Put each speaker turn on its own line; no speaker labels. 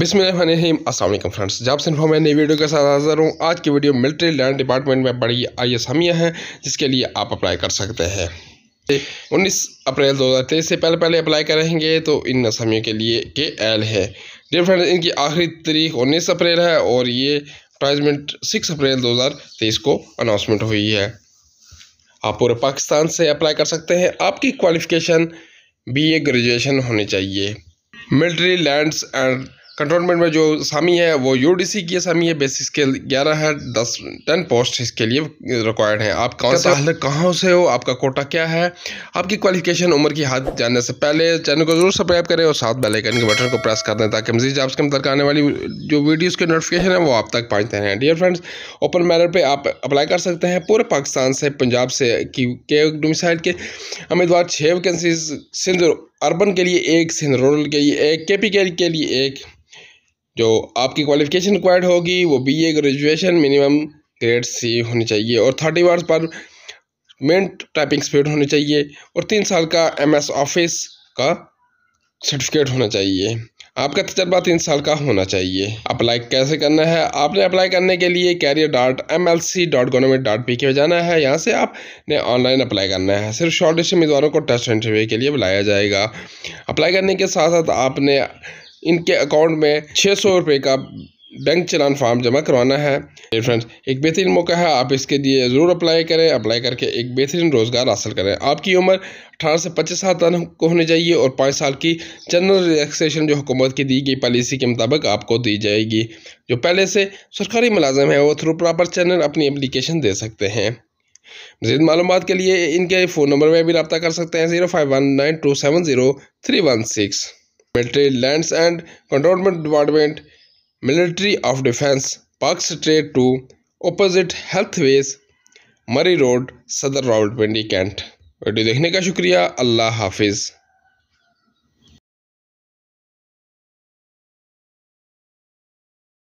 अस्सलाम वालेकुम फ्रेंड्स जब से मैं नई वीडियो के साथ हाजिर हूँ आज की वीडियो मिलिट्री लैंड डिपार्टमेंट में बड़ी आई एस हमियाँ हैं जिसके लिए आप अप्लाई कर सकते हैं उन्नीस अप्रैल दो हज़ार तेईस से पहले पहले अप्लाई करेंगे तो इन असामियों के लिए के एल है डियर फ्रेंड इनकी आखिरी तारीख उन्नीस अप्रैल है और ये एडवर्टाइजमेंट सिक्स अप्रैल दो हज़ार तेईस को अनाउंसमेंट हुई है आप पूरे पाकिस्तान से अप्लाई कर सकते हैं आपकी क्वालिफ़िकेशन बी ए ग्रेजुएशन होनी चाहिए मिलिट्री लैंड्स एंड कंटोनमेंट में जो असामी है वो सी की असामी है बेसिस स्केल ग्यारह है दस टेन पोस्ट इसके लिए रिक्वायर्ड है आप कौन सा हल कहाँ से हो आपका कोटा क्या है आपकी क्वालिफिकेशन उम्र की हाथ जानने से पहले चैनल को जरूर सब्सक्राइब करें और साथ बेल आइकन के बटन को प्रेस कर दें ताकि मजीद आपके मतलब आने वाली जो वीडियोज़ के नोटिफिकेशन है वो आप तक पहुँचते हैं डियर फ्रेंड्स ओपन मैरिट पर आप अप्लाई कर सकते हैं पूरे पाकिस्तान से पंजाब से की के डोमिसाइल के उम्मीदवार छः वैकेंसीज सिंध अर्बन के लिए एक सिंध रूरल के लिए एक के पी के लिए एक जो आपकी क्वालिफ़िकेशन रिक्वायर्ड होगी वो B A graduation minimum grade C होनी चाहिए और thirty words per min typing speed होनी चाहिए और तीन साल का एम एस ऑफिस का सर्टिफिकेट होना चाहिए आपका तजर्बा तीन साल का होना चाहिए अप्लाई कैसे करना है आपने अप्लाई करने के लिए career dot M L C dot government dot P K जाना है यहाँ से आपने ऑनलाइन अप्लाई करना है सिर्फ शॉर्ट लिस्ट उम्मीदवारों को टेस्ट इंटरव्यू के लिए बुलाया जाएगा अप्लाई करने के साथ साथ आपने इनके अकाउंट में छः सौ रुपये का बैंक चलान फॉर्म जमा करवाना है फ्रेंड्स एक बेहतरीन मौका है आप इसके लिए ज़रूर अप्लाई करें अप्लाई करके एक बेहतरीन रोज़गार हासिल करें आपकी उम्र अठारह से पच्चीस साल तक को होनी चाहिए और पाँच साल की जनरल रिलैक्सेशन जो हुकूमत की दी गई पॉलिसी के मुताबिक आपको दी जाएगी जो पहले से सरकारी मुलाजम है वो थ्रू प्रॉपर चैनल अपनी अप्लीकेशन दे सकते हैं मजीद मालूम के लिए इनके फ़ोन नंबर में भी रबता कर सकते हैं zero five one nine two seven zero three one six military lands and cantonment department Military of Defence, Park Street 2, opposite Healthways, Murray Road, Saddar Wendy Kent. Video देखने का शुक्रिया अल्लाह हाफिज़